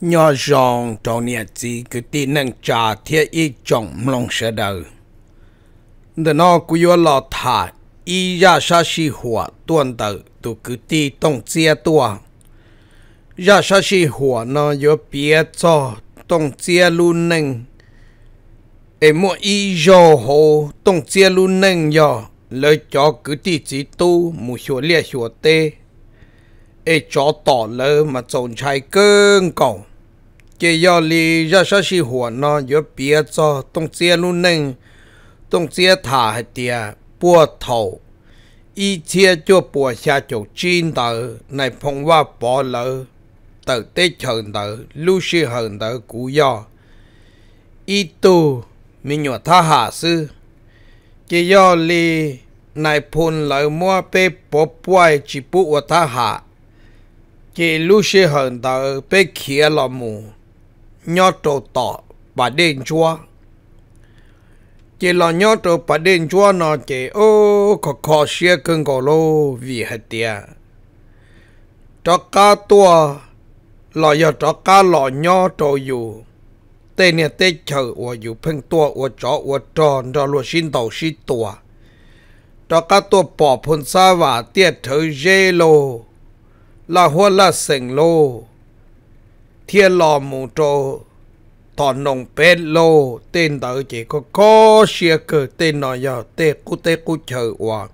nhỏ rong trong nhà chỉ cứ tin năng trà thiết y trọng mong sẽ đời để nó cứ yếu lo thả y ra sa si hỏa tuần tử tôi cứ ti tông chia tua ra xa si hỏa nó yếu bia cho tông chia luôn nâng em mua y do hồ tông chia luôn nâng do lời cho cứ ti chỉ tu mù chùa lia chùa tê e cho tỏ lơ mà trồn chai cơn cầu chỉ do lý ra sao si hồ nó yếu bia cho tông chia luôn nâng tông chia thả hết tiệt bùa thầu y chia cho bùa xa chỗ chín tờ này phong hoa bỏ lỡ tờ tê chờn tờ lưu si hận tờ cú do y tu mình nhỏ tha hạ sư chỉ do lý này phun lỡ mua bê bỏ bùi chỉ bùa tha hạ chỉ lưu si hận tờ bê khía lò mù nhỏ trâu tỏ bà đền chúa chỉ là nhỏ trâu bà đền chúa nó chỉ ô khó khó xia cưng cổ lô vì hạt tiền. cho cá tua là giờ cho cá lọ nhỏ trâu dù tê nè tê chờ ua dù phân tua ua chó ua tròn cho lùa xin tàu xí tua cho cá tua bỏ phun xa và tiệt thử dê lô là hoa là sừng lô thiên lò mù trô thọ nồng bê lô tên đỡ chỉ có có xe cử tên nọ giờ tê cú tê cú chờ hoa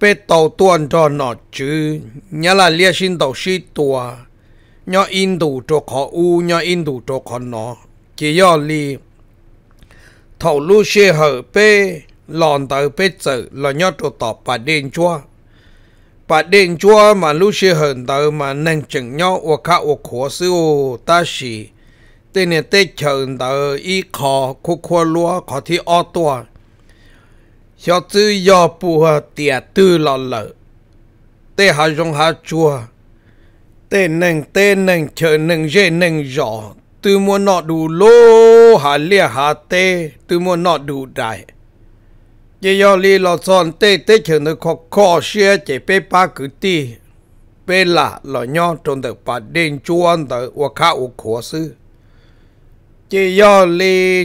bê tàu tuần cho nọ chứ nhớ là lia xin tàu xí tùa nhớ in đủ cho khó u nhớ in đủ cho khó nọ chỉ do li thầu lu xe hở bê lòn tàu bê chở là nhớ cho tọp bà đền chua 把电桌嘛，路些很大嘛，能整要我看我可是哦，但是对呢，对全大一考苦苦落考题二多，小子要不点对了了，对还用还做，对能对能全能也能绕，对么那路路还厉害的，对么那路大。chỉ do li lo son tê tê chừng nó khó khó xe chỉ bê ba cứ tì bê là lo nhau trong được bà đen chuan tờ và khá ủ khó sư chỉ do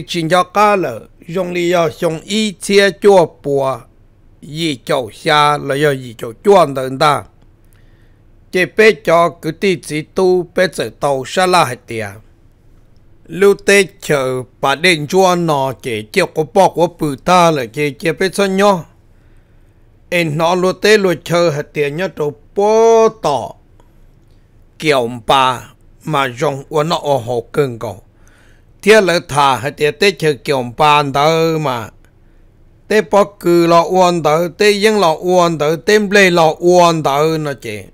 chính cho cá lợ dùng li do ý chia chua bùa gì chậu xa là do gì chậu chuan tờ ta chỉ bê cho cứ tì chỉ tu bê sợ tàu xa la hết tiền lưu tê chờ bà đền chua nó chế chiều có bọ của bự ta là chế chế bế sân nhó em nó lưu tê lưu chờ hạt tiền nhá đồ bó tỏ kiểu bà mà dùng của nó ở hồ cưng cầu thế là thả hạt tiền tê chờ kiểu bà đó mà tê bó cử lọ uôn đó tê yên lọ uôn đó tê lê lọ uôn đó nó chế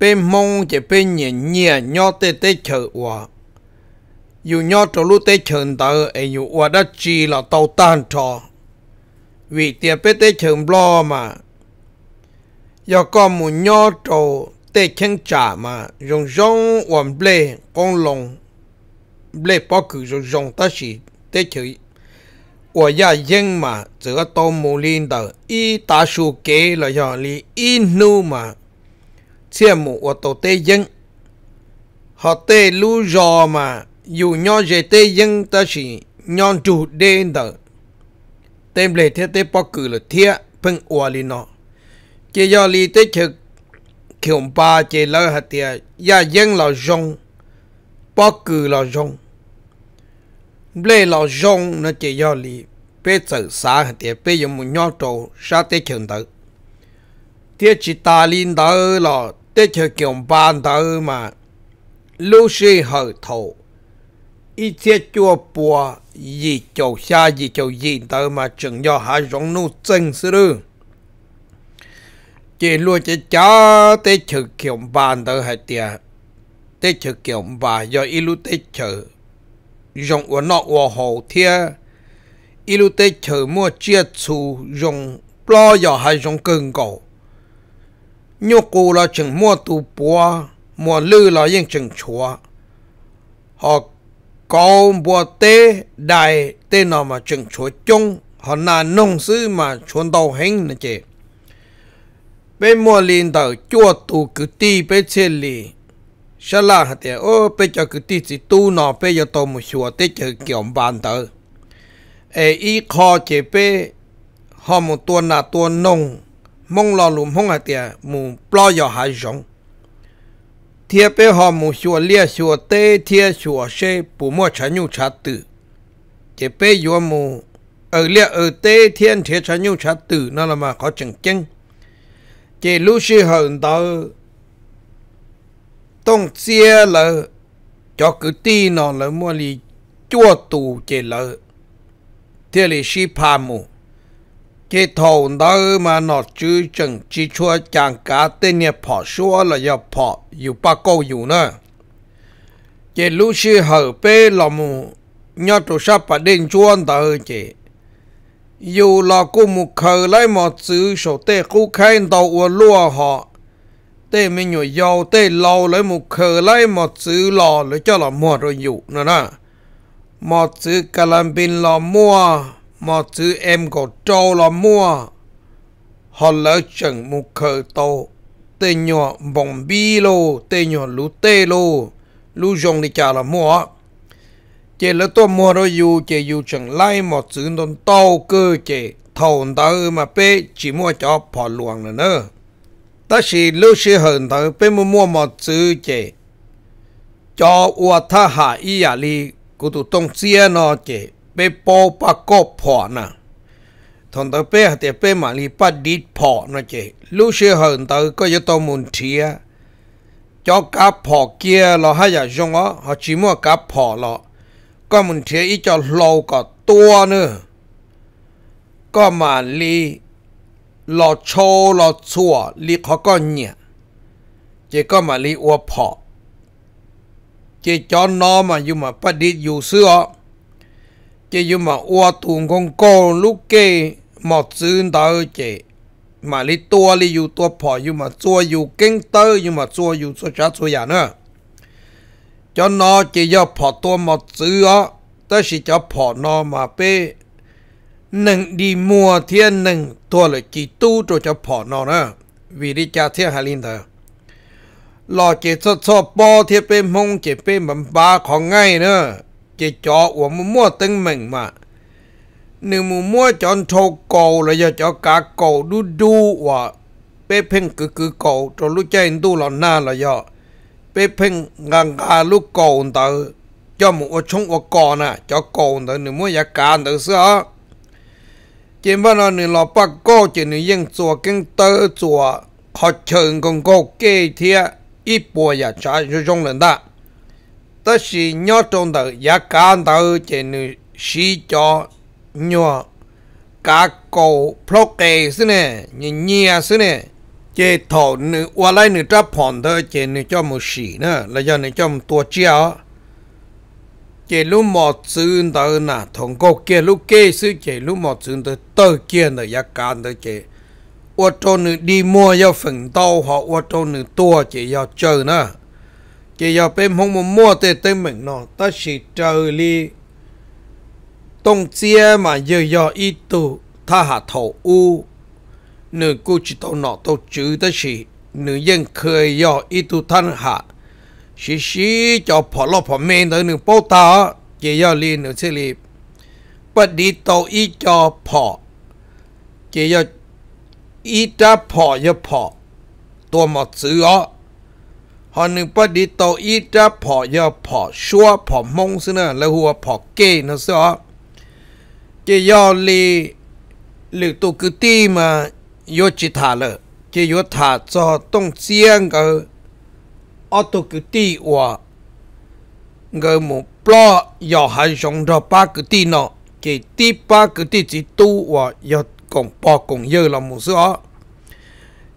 bên mong chế bên nhẹ nhẹ nhó tê tê chờ uôn dù nhau trò lúc tế chừng tờ ấy dù chi là tàu tan trò vì tiệp bế tế chừng lo mà do mù nhau trò tế chừng trả mà rong rong quần blê con lồng blê bó cử rong rong ta xì tế chữ của gia dân mà giữa tô mù liên tờ y ta su kế là do lý y nu mà chia mù của tổ tế dân họ tê lưu rò mà dù nho dễ tê dân ta chỉ nhon chủ đê đỡ tên lệ thế tế bó cử là thiết phân ua lì nó chế do lì tế trực kiểu ba chế lỡ hạt tìa ya dân là rong bó cử là rong lệ là rong nó chế do lì bê sở xá hạt tìa bê dùng một nho trầu xa tế trường đỡ thiết chỉ ta linh đỡ là tế trực kiểu ba đỡ mà lưu sĩ hở thầu 一切脚步一脚下一脚引到嘛，正要还容怒真是了。chỉ luôn chỉ cho tới chữ kiểu bàn tới hai tia tới chữ kiểu bà do ilu tới chữ dùng của nó của hồ thia ilu tới chữ mua chia chu dùng lo do hai dùng cưng cổ nhô cô là chừng mua tu bùa mua lư là yên chừng chúa họ có bộ tê đại tê nó mà chừng chúa chung họ là nông sư mà chuẩn đầu hình nè chị bên mua liền tờ chua tù cứ ti bên xe lì sao là hạt tiền ô bây giờ cứ ti chỉ tu nó bây giờ tôi một chùa tê chờ kiểu bàn tờ ê ý kho chế bê họ một tuần là tuần nông mong lo lùm không hạt tiền mù plo giờ hai giống thiệp bê họ mù xua lia xua tê thiê xua xê bù mua chá nhu chá tử. Chế bê yua mù ở lia ở tê thiên thiê chá nhu chá tử nó là mà có chẳng chân. Chế lũ sư hờn đó tông xìa là cho cứ tì nó là mua lì chua tù chế là thiê lì xì pà mù cái thầu đó mà nó chứ chẳng chỉ cho chẳng cả tên nhà phỏ xua là nhà phỏ dù ba câu dù nữa chỉ lúc xưa hở bê là mù nhớ trụ sắp bà đen chuan ta hơi chị dù là cô mù khờ lấy mà chữ sổ tê khu khen tàu ua lua họ tê mình nhồi dầu tê lâu lấy mù khờ lấy mà chữ lò lấy cho là mua rồi dụ nữa nè mà chữ cà làm pin là mua mà chữ em có trâu là mua họ lỡ chẳng một khờ tàu tê nhỏ bóng bi lô tê nhỏ lũ tê lô lũ dòng đi chả là mua chế lỡ tôi mua rồi dù chế dù chẳng lai mà chữ đồn tàu cơ chế thầu tàu mà bê chỉ mua cho bỏ luồng là nữa ta chỉ lưu sĩ hờn tàu bê mua mua mà chữ chế cho ua tha hạ ý à li của tụ tông xia nó chế เปโปปะกบพอนะทอนเตเปหเตเปมาลีปัดดิดพอนะเจลูเชื่อเหินเตก็ยตมุนเทียจอกกับพอเกียเราให้ยาจงอ๋อหจิมัวกับพอเราก็มุนเทียอีจอโลก็ตัวเนื้อก็มาลีหลอโชหลอชัวลีเขาก็เนี่ยเจก็มาลีอัวพอเจจอนน้อมาอยู่มาประดิษฐ์อยู่เสื้อจะยู่มาอัวตุงของกลูกเกหมดซื้อเตอเจ มาลิตัวลิอยู่ตัวพออยู่มาตัวอยู่เก่งเตอร์อยู่มาตัวอยู่สชาสุยานะจนนอเจยอพอตัวหมดซื้อแต่สิจะพอนอมาเป้หนึ่งดีมัวเทียนหนึ่งตัวเลยกี่ตู้ตัวจะพอนอนะวิริจาเทียนฮาลินเธอรอเจชอบปอเทียนเป้มงเจเป้มันบาของง่ายเนอะ chỉ cho của mua mua tinh mình mà nếu mua mua cho thâu cầu là giờ cho cả cầu đu đu và bê phim cứ cứ cầu cho lúc chơi đu là na là giờ bê phim ngang cả lúc cầu tờ cho mua chung ở cầu nè cho cầu tờ nếu mua giá cả tờ xưa chỉ mà nó nếu là bắt cô chỉ nếu yên chùa kinh tơ chùa họ chừng công cụ kê thiệt ít bùa giá trái cho trong lần đó ta chỉ nhớ trong tờ giá can tờ chỉ nữ sĩ cho nhớ cả cầu plok kê xí nè như nhia xí nè chỉ thổ nữ qua lại nữ tráp phòn tờ chỉ nữ cho một sĩ nè là do nữ cho một tua chia chỉ lúc một sư tờ nà thằng cô kia lúc kê xí chỉ lúc một sư tờ tờ kia nè giá can tờ chỉ ô tô nữ đi mua do phần tàu họ ô tô nữ tua chỉ do chơi nữa chỉ giờ bên mong mà mua thì tên mình nó ta chỉ trời li tông chia mà giờ giờ ít tu tha hạ thầu u nửa cô chỉ tao nọ tao chữ ta chỉ nửa dân khơi giờ ít tu thân hạ chỉ xí cho phò lo phò mê tới nửa bố ta chỉ giờ li nửa xí li bất đi tao ít cho phò chỉ giờ ít đã phò giờ phò tôi mà chữ đó อนึ่งปอดีโตอีจะพอยอพอชัวพอมงซึนะแล้วหัวพอเกนะซอเจยอลีหรือตัวกตีมาโยจิตาเลยเจยุถาจอต้องเสียงกัออตุกตีว่าเงหมุปลอยอหายสงรอปากตีเนาะเจตีปากตีจิตูว่ายกงปอกงเยอะละหมูซอ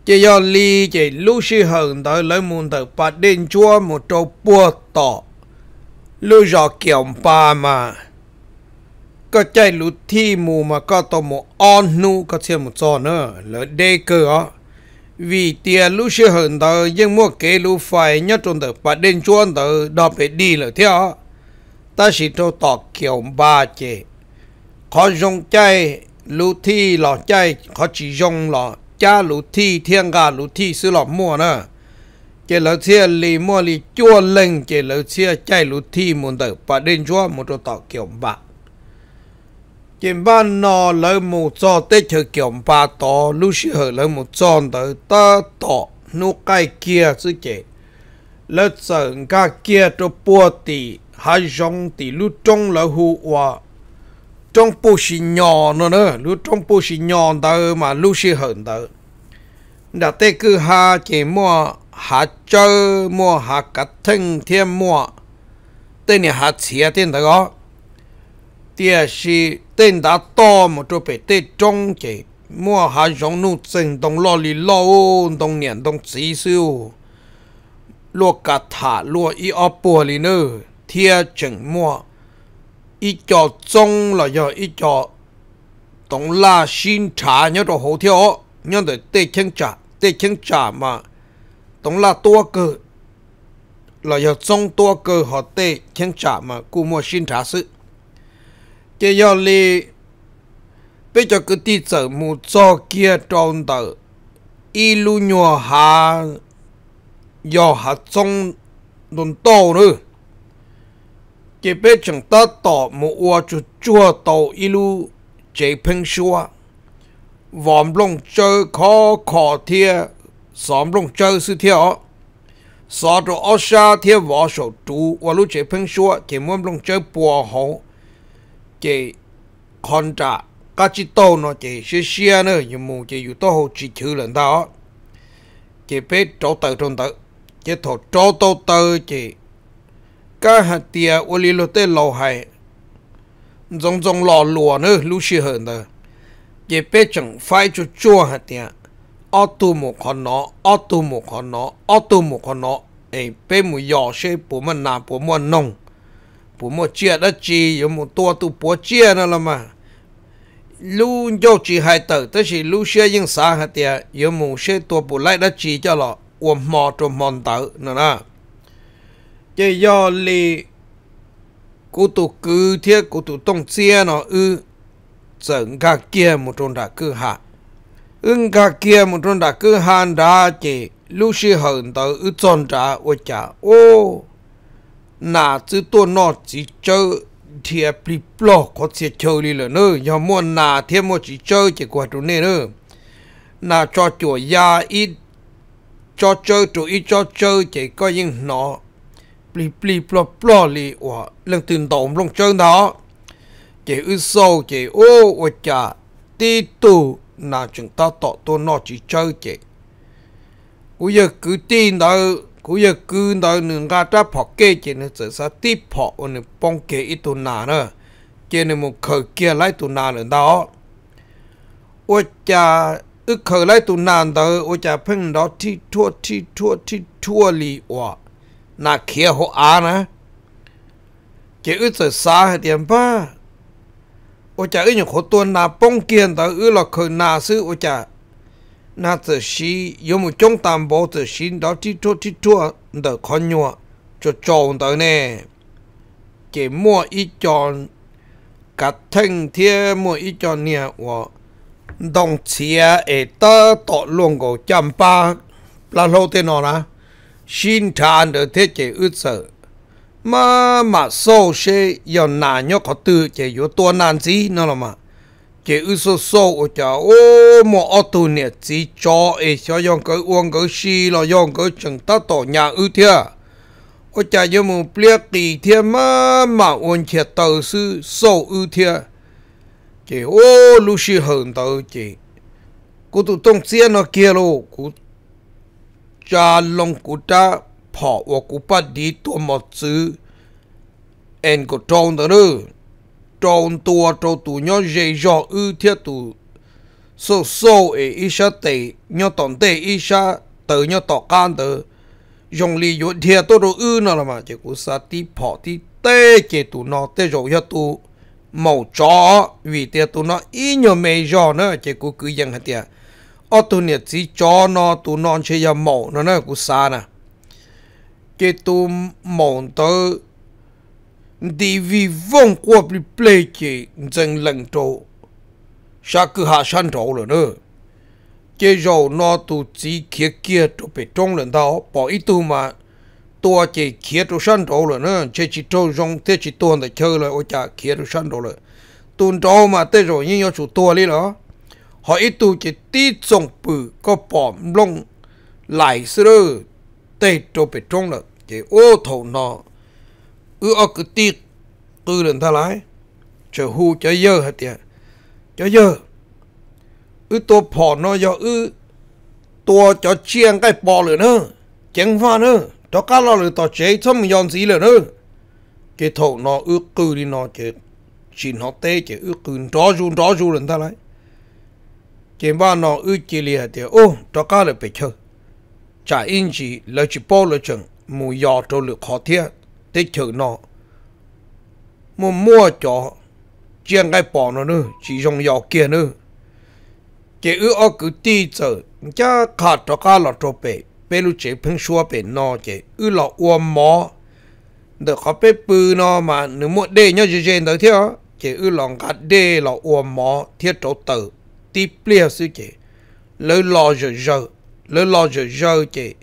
chỉ do li chỉ lưu sư hận tới lấy muốn tới bà đến chua một trâu bùa tỏ lưu rõ kiểu ba mà có chạy lũ thi mù mà có tổ một on nu có thêm một trò nữa lỡ đê cửa vì tiền lũ sư hận tới nhưng mua kế lũ phải nhất trong tới bà đến chua tới đó phải đi lỡ theo ta chỉ trâu tỏ kiểu ba chỉ khó dùng chạy lũ thi lọ chạy khó chỉ dùng lọ cha lũ thi thiên gà lũ thi sư lọ mua nè, chỉ lỡ xe lì mua lì chua lên chỉ lỡ xe chạy lũ thi muốn tử bà đến chúa một chỗ tạo kiểu bạc chỉ ba nó lỡ một cho tết chờ kiểu bà to lũ sư hở lỡ một cho tử ta tỏ nụ cái kia sư chế lỡ sợ cả kia cho bùa tì hai dòng tì lũ trong lỡ hù hòa trong bộ sĩ nhỏ nó nữa lúc trong bộ sĩ nhỏ đó mà lúc sĩ hơn đó đã tê cứ ha chỉ mua hạ châu mua hạ cả thân thiên mua tên này hạ chia tên đó có tiền sĩ tên đã to một chỗ phải tê trong chỉ mua hạ giống nụ sinh đồng lo lì lo đồng niệm đồng sĩ siêu lo cả thả lo y ở bùa lì nữa thiên chừng mua 一脚中了哟，一脚懂啦，新茶你都好跳哦，你得得听茶，得听茶嘛，懂啦多个，了哟中多个好得听茶嘛，估摸新茶是，这要哩，别叫个地走木早 kia 装的，一路鸟下，要下中轮到了。chế bé chẳng ta tỏ một ua chú chua tàu y ilu chế phân xua vòm lông chơi khó khó thia xóm lông chơi sư thia ọ xó đồ ọ xa thia võ sổ trú và lúc chế phân xua chế mồm lông chơi bùa hậu chế con trả cá chỉ tàu nó chế xe xe nữa nhưng mù chế dù tàu hậu chỉ chữ lần đó chế bé trâu tàu trong tàu chế thổ trâu tàu tàu chế cả hạt tiền, ô li lô tê lâu hay dòng dòng lò lùa nữa lũ xì hơn nữa, chế bé chẳng phải cho chua hạt tiền, ô tô một con nó ô tô một con nó ô tô một con nó ấy bé mù nhỏ xe bố mà nà bố mà nông bố mà chia đó chi yếu một tua tu bố chia nữa là mà lũ dâu chỉ hai tờ tức là lũ xe yên xa hạt tiền, yếu một xe tua bố lại đất chi cho lọ uổng mò trong mòn tờ nữa nè chế do li cụ tụ cứ thế cụ tụ tông xe nó ư chẳng cả kia một trong đã cứ hạ ưng cả kia một trong đã cứ hàn đã chế lưu xưa hận tới ư chọn trả ô trả ô nà chứ tôi nó chỉ chơi thiệp bị bỏ có thể chơi đi là nữa do mua nà thế mà chỉ chơi chỉ qua chỗ này nữa nà cho chùa gia ít cho chơi chủ ít cho chơi chỉ có những nó ปลีปลีปลอปลอลีว่าเรื่องตื่นตอมลงเชิงเถาเจ้าอึโซเจ้าโอ้ว่าจะตีตูน่าจึงตาต่อตัวนอจีเจ้าเจ้ากูอยากกูตีนเถากูอยากกูเถาหนึ่งกาจะพอเกเจ้เนี่ยจะสติพอวันนี้ป้องเกอีตัวนาเนอะเจ้าเนี่ยมึงเคยเกี่ยไรตัวนาเนี่ยเถอว่าจะอึเคยไรตัวนาเถอว่าจะเพิ่งเราที่ทั่วที่ทั่วที่ทั่วลีว่า na kia ho ana chỉ ư sa xa điểm pa, ô cha ư nhục hồ tuôn na bông kiên ta u là khởi na sư ô cha na tự sĩ yêu một trong tam bộ tự sĩ đó chỉ cho chỉ cho đỡ con nhua cho chọn đỡ nè chỉ mua ít chọn cả thanh thiên mua ít chọn nè và đồng chia ở ta tọt luôn của chăm pa, là lâu thế nào nè xin tràn được thế chế ước sợ mà mà sâu xe giờ nà nhớ có tư chế yếu tua nan gì nó là mà chế ước sâu sâu ở chỗ ô mà ô tu nè chỉ cho ấy cho dòng cái uông cái xì là dòng cái chừng ta tổ nhà ước thiệt ô chả yêu mù bia kỳ thiệt mà mà uống thiệt tàu sư sâu ước thiệt chế ô lúc xì hờn tàu chế cô tụ tông xe nó kia lô cô cha long cụ ta phỏ và cụ ba đi tua một chữ anh có tròn đó nữa tròn tua tròn tụ nhớ dễ dọ ư thiết tu, số số ấy ít sa tệ nhớ tòn tệ ít sa tự nhớ tọ can tự dùng lý dụ thiết tôi đồ ư nó là mà chỉ cụ sa tí phỏ tí tê chế tu nó tê rồi hết tu, màu cho vì tiệt tu nó ít nhớ mày dọ nữa chỉ cụ cứ dân hết tiệt ở tu nhiệt chỉ cho nó tu non chơi giờ mổ nó nó cũng xa nè cái tu mổ tới đi vi vong qua bị play chỉ dần lần trâu sa cứ hạ san trâu rồi nữa cái rồi nó tu chỉ kia kia tu bị trông lần đó bỏ ít tu mà tu chỉ kia tu san trâu rồi nữa chỉ chỉ trâu rong thế chỉ tu để chơi rồi ôi chà kia tu san trâu rồi tu trâu mà thế rồi nhưng nhớ chủ tu đi rồi họ ít tu chỉ tí trông bự có bỏm lông lại sơ tê trô bể trông là chỉ ô thầu nọ, ư ở cứ tí tư lần tha lái chờ hù cho dơ hả tiệt cho dơ ư tô bỏ nó do ư tô cho chiên cái bỏ lửa nữa chén pha nữa cho cá lo lửa tỏ chế xong yon gì lửa nữa chỉ thầu nọ ước cư đi nọ chỉ chỉ nó tê chỉ ước cư rõ ru rõ ru lần tha lái chỉ ba nó ưu chỉ lìa thì ô to cá là bị chơi trả in chỉ là chỉ bao là chừng mù yào cho lựa khó thiết để chờ nó mù mua cho chuyện cái bỏ nó nữa chỉ dùng yào kia nữa chỉ ư ở cứ tí giờ cha khát to cá là cho bé bé lúc chỉ phun xua bé nó chỉ ư lọ uom mỏ được có bé bự nó mà nếu mua đê nhau chỉ trên tới thiếu chỉ ư lòng cả đê lọ uom mỏ thiệt chỗ tử déplaire ce que le loge jeu le loge jeu que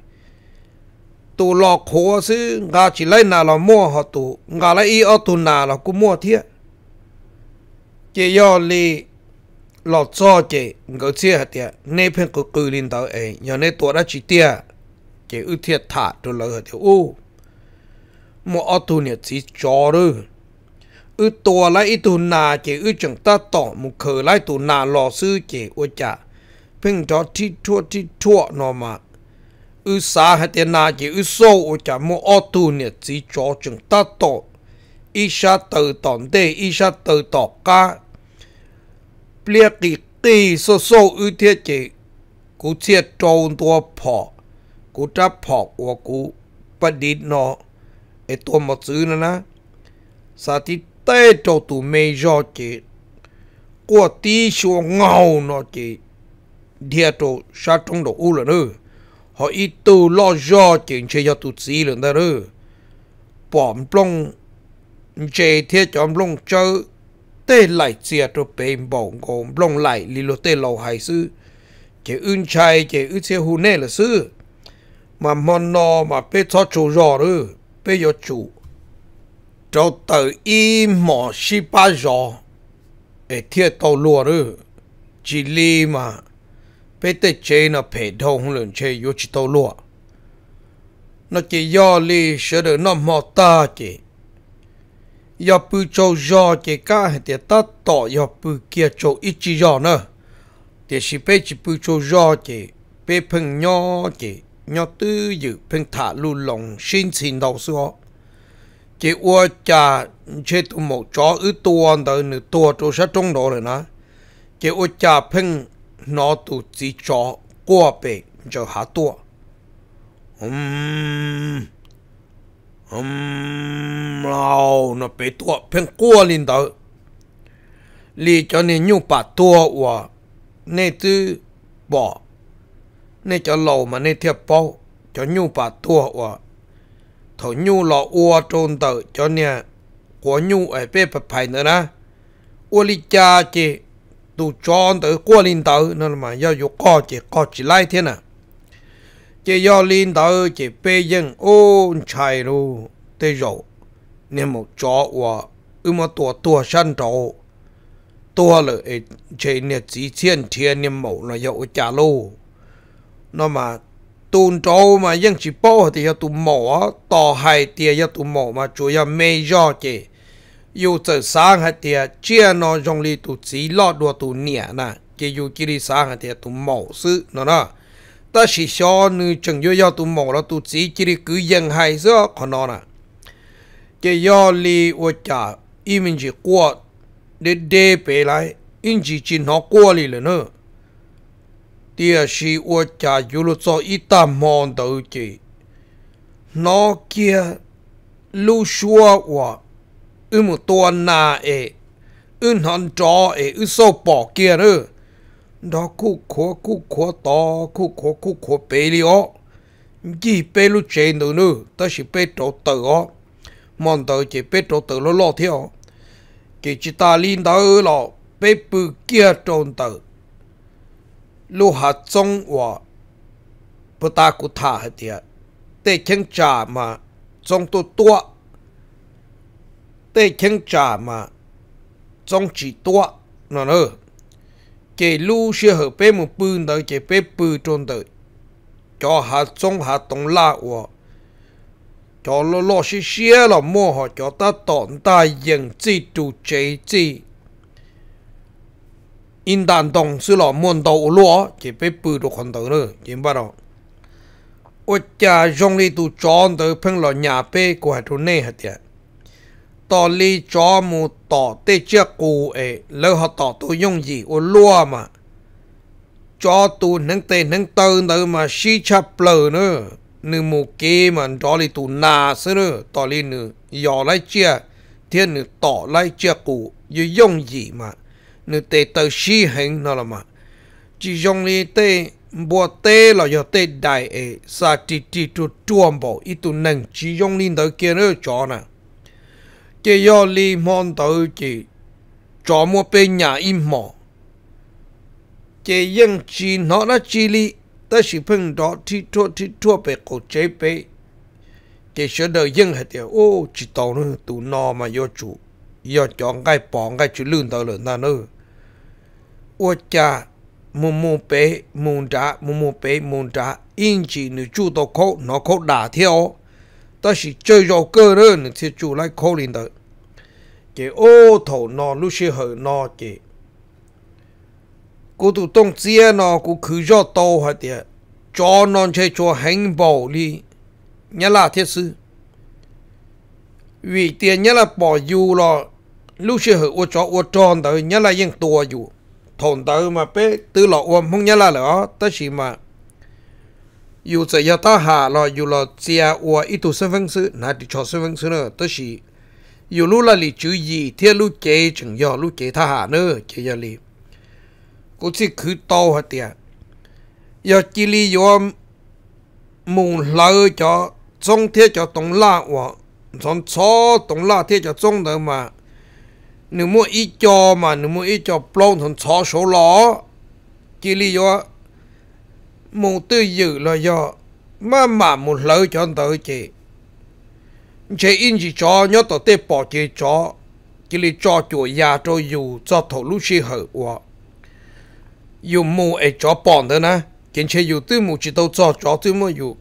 tu lo khó chứ ngà chỉ lấy na là mua họ tu ngà lấy y ở tu na là cũng mua thiệt chỉ do li lo cho chỉ ngỡ chia hạt tiệt nên phải cứ cứ lên tao ấy giờ nên tuổi đã chỉ tiệt chỉ ưu thiệt thả rồi lợi hạt tiệt u mua ở tu nè chỉ cho rồi อือตัวไลอีตุนาเจอือจังตาต่อมุเคยไลตุนาหล่อซื้อเจอวจาเพ่งจอที่ชั่วที่ชั่วนอมาอือสาหเตนาเจอือโซอวจามออตูเนี่ยจีจอจังตาต่ออีชาเตอตอนเดอีชาเตอตอกาเปลี่ยกีตีโซโซอือเทเจกูเทียโจนตัวพอกูจะพอกวกูประดิษฐ์นอไอตัวหมดซื้อนะนะสาธิต tê cho tụ mê do chị qua tí xua ngầu nó chị địa trò sát trong đầu u là nữa họ ít từ lo do chị chơi cho tụt gì lần ta nữa bỏm plong chơi thế cho plong chơi tê lại chia cho bên bỏng gồm plong lại lì lo tê lâu hay sư chỉ ưng chai chỉ ưng xe hù nè là sư mà mòn nò mà bê cho chủ rõ nữa bê cho chủ cho tự y mò si ba giò để thiết tàu lùa rư chỉ li mà bé tê chế nó phê đầu không lần chế yếu chỉ tàu lùa nó chỉ do li sẽ được nó mò ta chỉ do bự châu gió chỉ cả hệ tiệt ta tỏ do bự kia châu ít chỉ gió nữa thì si bé chỉ bự châu gió chỉ bé phừng nho chỉ nho tư dự phừng thả lù lòng xin xin đầu xưa chỉ ua cha chế tụ một chó ứ tuôn tới nửa tua chỗ sát trong đó rồi nè chỉ ua cha phăng nó tu chỉ chó qua bể cho hạ tua um um lao nó bể tua phăng qua lên tới lì cho nên nhu bà tua và nè tư bỏ nè cho lâu mà nè thiệp bao cho nhu bà tua và thổ nhu lọ ua trôn tờ cho nè của nhu ở bê bập phải nữa nè ua li cha chị tu tròn tờ của linh tờ nên mà do dục co chị co chỉ lại thế nè chị do linh tờ chị bê dân ôn chạy lu tê rộ nên một chó ua ư mà tua tua săn trộ tua là chị nè chỉ thiên thiên nè mẫu là dậu trả lô nó mà tuần trâu mà dân chỉ bỏ thì giờ tụi mỏ tò hay thì giờ tụi mỏ mà chủ yếu mê do chứ yêu từ sáng hay thì chia nó trong li tụi chỉ lo đùa tụi nhẹ nè chứ yêu chỉ đi sáng hay thì tụi mỏ sự nó đó ta chỉ cho nữ chừng yêu yêu tụi mỏ là tụi chỉ chỉ đi cứ dân hay giữa còn nó nè chứ yêu li ô chả im chỉ qua để để về lại im chỉ chỉ nó qua li nữa tia shi wo cha yu lu cho i ta mon đầu chỉ nó kia lu shua wa ư mu na e ư hòn trò e ư so bỏ kia nữa đó cú khó cú khó to cú khó cú khó bê li bê lu chê nữa nữa ta chỉ bê trổ tử ó mòn tử bê trổ tử lo lo theo chỉ chỉ ta liên tử lo bê bự kia trôn tử lu ha chong wa bu ta ku tha ha tia te khen cha ma chong tu tua te khen cha ma chong chỉ tua nó nó cái lu sẽ hợp bé một bự đó cái bé bự trôn tới cho hạ chong hạ tông la wa cho lo lo xí xí là mua họ cho ta tổn ta dừng chỉ trụ chế chỉ in đàn đồng sư lọ môn đầu lúa chỉ bị bự đồ khoản đầu nữa chỉ bắt đầu ôi cha trong đi tu chọn tới phân lọ nhà bê của hai hết tiệt tỏ lý cho mù tỏ tê chia cụ ấy lỡ họ tỏ tu dùng gì ô mà cho tu nâng tê nâng tơ nữa mà xí chắp lờ nữa nữ mù kê mà cho lý tu nà sư nữa tỏ lý nữ yò lại chia thiên nữ tỏ lại chia cụ yu dùng gì mà nữ tế tờ xí hình nó là mà chỉ dùng đi tế bùa tế là do tế đại ế sa tì tì tu tuôn bộ ít tu nâng chỉ dùng đi tờ kia nữa cho nè chỉ do li mòn tờ chỉ cho mua bê nhà im mỏ chỉ dân chỉ nó là chỉ li ta chỉ phân đó thì thua thì thua bê cổ chế bê chỉ sửa đời dân hết tiêu ô chỉ tàu nữa tụ nò mà do chủ do chọn cái bỏ cái chữ lương tờ lớn ta nữa 我家木木白木扎木木白木扎，因此你住到口脑口大跳，但是最弱个人你是住来可怜的，这 ô 头脑 lúc 时候脑这，古都东街呢，古去咗多下啲，做难去做很暴力，你哪天是？vì tiền nhất là bỏ dù lo lúc xưa hữu cho ô tròn tới nhất là những tua dù thổn tới mà bé tự lọ uom không nhớ là lỡ ta chỉ mà dù sẽ giờ ta hạ lo dù lo chia uo ít tu sân vân sư nà thì cho sân vân sư nữa ta chỉ dù lúc là lì chữ gì thiên lúc chế chẳng giờ lúc chế ta hạ nữa chế giờ lì cũng chỉ cứ to hết tiệt giờ chỉ lì uom mùng lơ cho trong thiên cho tổng la uo trong số tổng la thiên cho trong đó mà nếu mua ít cho mà nếu mua ít cho plong thằng chó số lỏ chỉ lý do mong tư dự là do mà mà một lỡ cho anh tới chị chị in chỉ cho nhớ tổ tế bỏ chị cho chỉ lý cho chủ nhà cho dù cho thổ lúc xí hở quá dù mua ấy cho bọn thế nè kiến chế dù tư mua chỉ đâu cho cho tư mua dù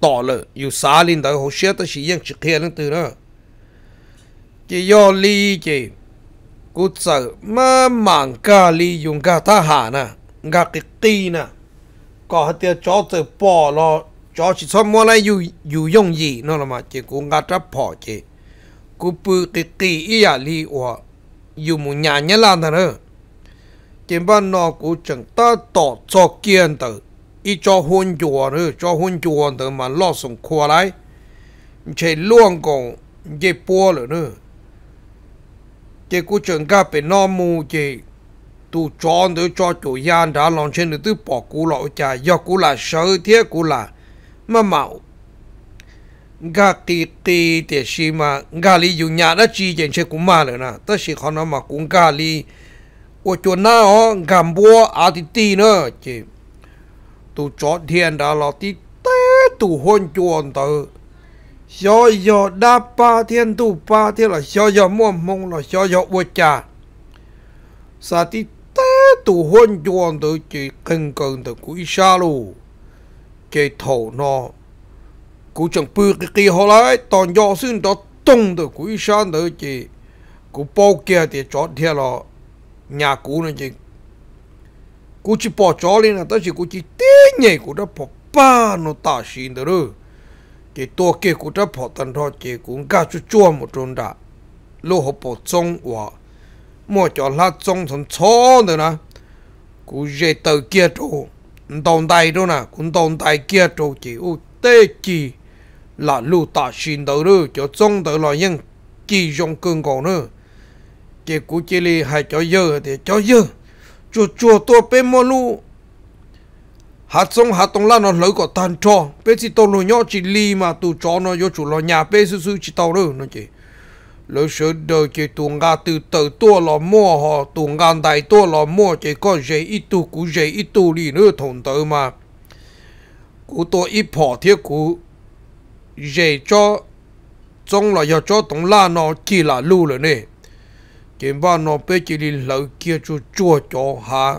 tỏ lợ dù xá lên tới hồ xe tới xí yên chỉ kia lên từ nữa จียอลีเจกูจะมามังกาลียุงกาทหารนะกากิตีนะก็เหตุจอจะปอลอจอชิชอมว่าอะไรอยู่อยู่ยงยีนั่นละมาเจกูงาทับพอเจกูปุกิตีอียาลีวะอยู่มุญญาเนี่ยล่ะนะเจ็บ้านนอกูจังตาต่อจอเกี่ยนเตอีจอหุ่นจวนเจอหุ่นจวนเตอมาล่อส่งขวายเฉลี่ยล่วงกงเจ็บปวดเลยเนอะ chế cô chân cá bị nó mù chế tu chọn được cho chủ gian đã lòng trên được tư bỏ cú lọ chả do cú là sợ thiết cú là mà mạo gà tì tì tì xì mà gà lì dùng nhà đã chi trên xe cũng mà nữa nè tất xì khó nó mà cũng gà lì ô chỗ na ó gà búa à tì tì nữa chế tu chọn thiên đã lọ tì tê tu hôn chuồn tới đa ba ba thiên thiên cho 小小大八天度八天了，小小莫梦了，小小我家，啥的带度混装都去跟跟的鬼杀路，cái thầu nó cũng chẳng bự cái kỳ họ lại toàn do xuyên đó tung được quỹ sản đó chỉ cũng bao kia thì cho theo là nhà cũ này chỉ cũng chỉ bỏ cho lên là tới chỉ cũng chỉ tiếc nhảy của nó bỏ ba nó ta xin được rồi cái tổ cái của ta bỏ tận đó cái cũng cả chú chua một trốn đã lô họ bỏ trung và mua chỗ lá trung thành chó nữa nè cụ dễ tờ kia chỗ đồng đại đó nè cũng đồng đại kia chỗ chỉ u tê chỉ là lô ta xin đầu nữa cho trung đầu là những chỉ dùng cường cổ nữa cái cụ chỉ li hai cho dơ thì cho dơ chua chua to bên mua lô hát sông hát tông la nó lấy có tan cho bây giờ tôi nó nhỏ chỉ li mà tụ cho nó vô chủ lo nhà bây giờ sư chỉ tàu rồi nó chỉ lỡ sớ đời chỉ tụ ngà từ từ tua lo mua họ tụ ngà đại tua lo mua chỉ có dễ ít tu cũ dễ ít tu li nữa thùng tờ mà cũ tua ít bỏ thiết cũ dễ cho trong là do cho tông la nó chỉ là lưu rồi nè chỉ ba nó bây giờ li lỡ kia chú chua cho hạ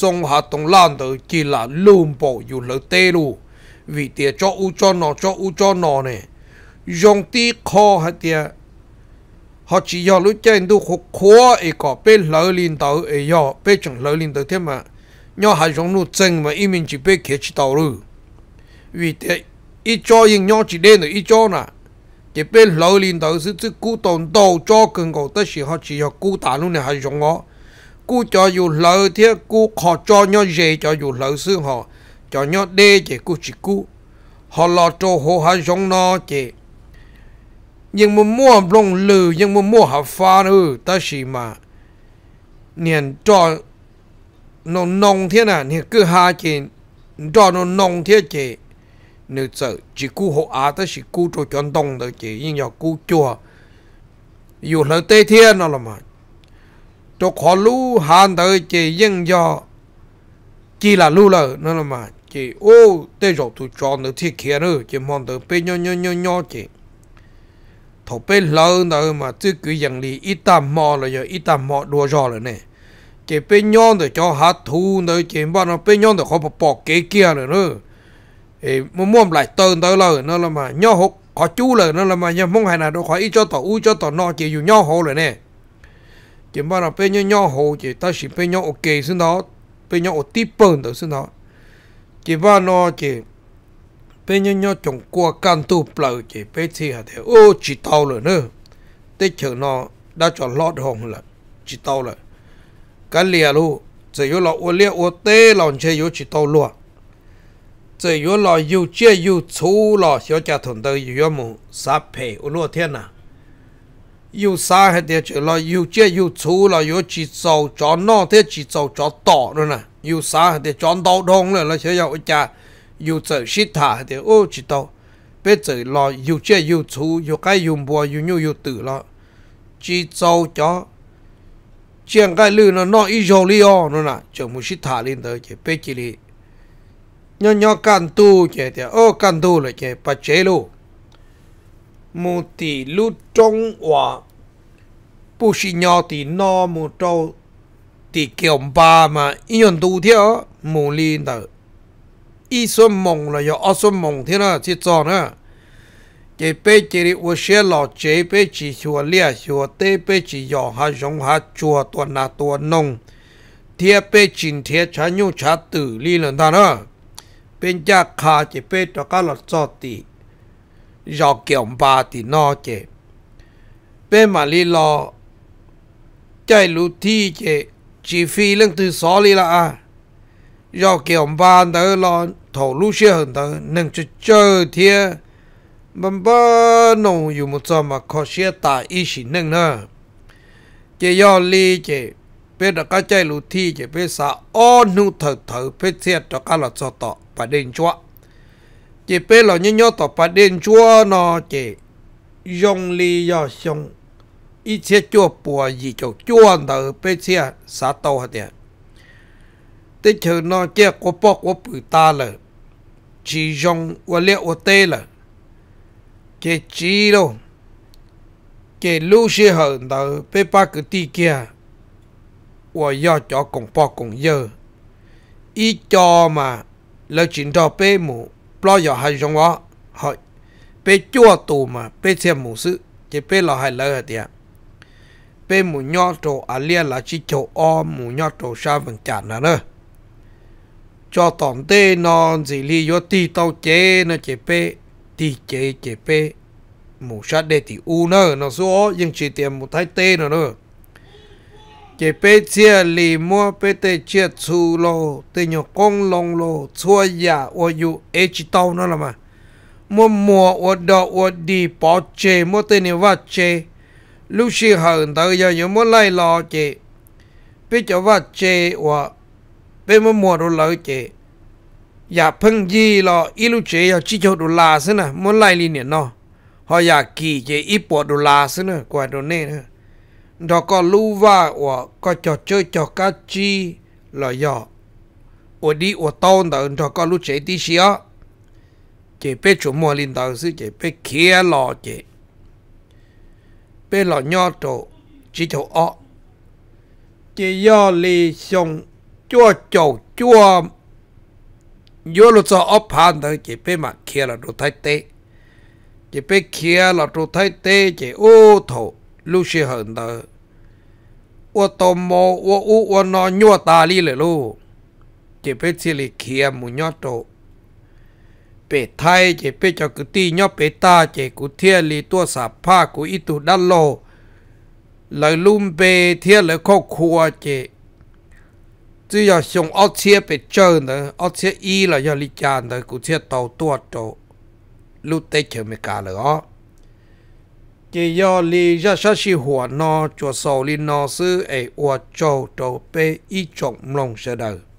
中下东烂的只啦乱步有了得路，为的做乌做孬做乌做孬呢，用的靠还的，họ chỉ giờ lúc trên tôi khó khó ấy có bé lỡ lên đầu ấy giờ bé chẳng lỡ lên đầu thế mà nhớ hai giống nó chân mà ý mình chỉ bé kia chỉ đầu rồi vì thế ít cho nhưng nhớ chỉ đến được ít cho nè chỉ bé lỡ lên đầu sự sự cú tồn đầu cho cần cầu tới sự chỉ giờ cú tàn luôn này hai giống nó cú cho dù lỡ thì cú họ cho nhau dễ cho dù lỡ xương họ cho nhau đê chỉ cú chỉ cú họ lo cho hồ hạ giống nó chỉ nhưng mà mua lông lử nhưng mà mua hạ pha nữa ta chỉ mà niên cho nó nông thế nào niên cứ hai chỉ cho nó nông thế chỉ nếu sợ chỉ cú hộ á ta chỉ cú cho chọn đồng đó chỉ nhưng giờ cú chùa dù lỡ tê thiên nó là mà cho khó lũ hàn tới chỉ dân do chỉ là lũ lợ nó là mà chỉ ô tê rồi tụi tròn được thiết kia nữa chỉ mong tới bê nhau nhau nhau nhau chỉ thổ bê lợ nữa mà chứ cứ dân lý ít tạm mò là giờ ít tạm mò đua rõ rồi nè chỉ bê nhau được cho hát thu nữa chỉ bao nó bê nhau được khó bỏ bỏ kế kia nữa nữa ê mua mua lại tơn tới lợ nó là mà nhau hụt khó chú lợ nó là mà nhau mong hay là đâu khó ít cho tỏ u cho tỏ no chỉ dù nhau hộ rồi nè chỉ mà là bên nhau nhau hồ chỉ ta chỉ bên nhau ok xin đó bên nhau tí bẩn đó xin đó chỉ mà nó chỉ bên nhau nhau trồng qua căn tu bờ chỉ bên thì hả thế ô chỉ tàu rồi nữa tết chờ nó đã cho lót hồng là chỉ tàu là cái lìa luôn chỉ yếu là ô lìa ô tê lòng chơi yếu chỉ tàu luôn chỉ yếu là yếu chơi yếu chú là xíu cha thằng tây yếu mu sáp phê ô lúa thiên à 有啥还得去了，有这有错了，有去找找哪得去找找到了呢？有啥还得找到通了，那些要家有这些他还得哦知道，别走了，有这有错，有该有不有牛有得了，去找找。chuyện cái lưu nó nó ít rồi liò nó là chẳng muốn xích thả lên tới chỉ biết chỉ đi nhỏ nhỏ can tu chỉ thì ô can tu là chỉ bắt chế luôn มูติลูจงว่าปุชิญาตินมูโตติเกี่ยวบามาอีนดูเทียวมูลีนเตอีสมมงเลยออสมมงที่นะที่จอนะเจเปเจริวเชลอเจเปจิชัวเลียชัวเตเปจิยอหาจงหาชัวตัวนาตัวนงเทียเปจินเทียชายุชาตืลีหลันตานะเป็นจากคาเจเปตะกาลอดจอติยอเกี่ยวบาตินอเจเป็นมาลีลอใจลุที่เจจีฟีเรื่องตือสอลีละอ่ะยอเกี่ยวบาเดอลอนถูลูเชื่อหงเดอหนึ่งจะเจอเทียบันบ้านงอยู่มุจอมาขอเชื่อตาอีสิหนึ่งเนอะเจยอลีเจเป็นดก็ใจลุที่เจเป็นสาอ้อนุเถิดเถิดเป็นเสียดก็หลอดจอดต่อประเด็นจวะ chỉ bé là nhớ nhớ tỏ bà đen chúa nó chỉ dùng lý do xong ít chế chúa bùa gì cho chúa đỡ bé xe xã tàu hả tiền tới chờ nó chế có bọc có bự ta lờ chỉ dùng và liệu và tê lờ chế chỉ đâu chế lưu xí hở đỡ bé ba cứ tì kia và yo cho cùng bọc cùng dơ ít cho mà lời chuyện đó bé mù lo giờ hai trong đó hỏi bé chua tù mà bé xem mù sự chỉ bé là hai lỡ thì à bé mù nhỏ trổ à lia là chỉ chỗ o mù nhỏ trổ sa vẫn vâng chả nữa nữa cho tổng tê non gì li yo ti tao chế nó chế bé ti chế chế bé mù sát để thì u nữa nó số nhưng chỉ tiền một thái tê nữa nữa chế bê chia lì mua bê tê chia chu lô tê nhọ con lông lô chua giả dạ ô yu ê chí tàu nó là mà mua mua ô đọ ô đi bỏ chê mua tê nè vã chê lưu xì hờn tờ giờ nhớ mua lại lò chê bê cho vã chê ô bê mua mua đồ lỡ chê giả dạ phân gì lò ý lưu chê yà chỉ cho đồ là xin à mua lại lì nè nó họ giả dạ kỳ chê ít bỏ đồ là xin à quài đồ nè nè đó có lưu và của có trò chơi cho cá chi là nhỏ ở đi ở tôn đó đó có lúc chế tí xíu chế bé chủ mua linh đó sư chế bé kia lò chế bé lò nhỏ trổ chỉ chỗ ọ chế do lì xong chua chầu chua vô lúc cho ấp hàn đó chế bé mà kia lò đồ thái tế chế bé kia lò đồ thái tế chế ô thổ lúc xưa hơn đó อวตมโมอวอุอวนอยัวตาลีเลยลูกเจเปสิลิเคียมุยอโตเปไทยเจเปจกุตียอเปตาเจกุเทียลีตัวสับผ้ากุอิตุดัลโลเลยลุมเปเทียเลยครอบครัวเจจะอยากส่งออเชียไปเจอเนอะเอเชียอีเลยยาลิจานเนอกุเชียเตาตัวโตลูเตเชอเมกาเลยอ๋อ chỉ do lý ra sát sĩ hùa nó cho sầu lý nó sư ấy ua châu trâu bê y trọng lòng sẽ đời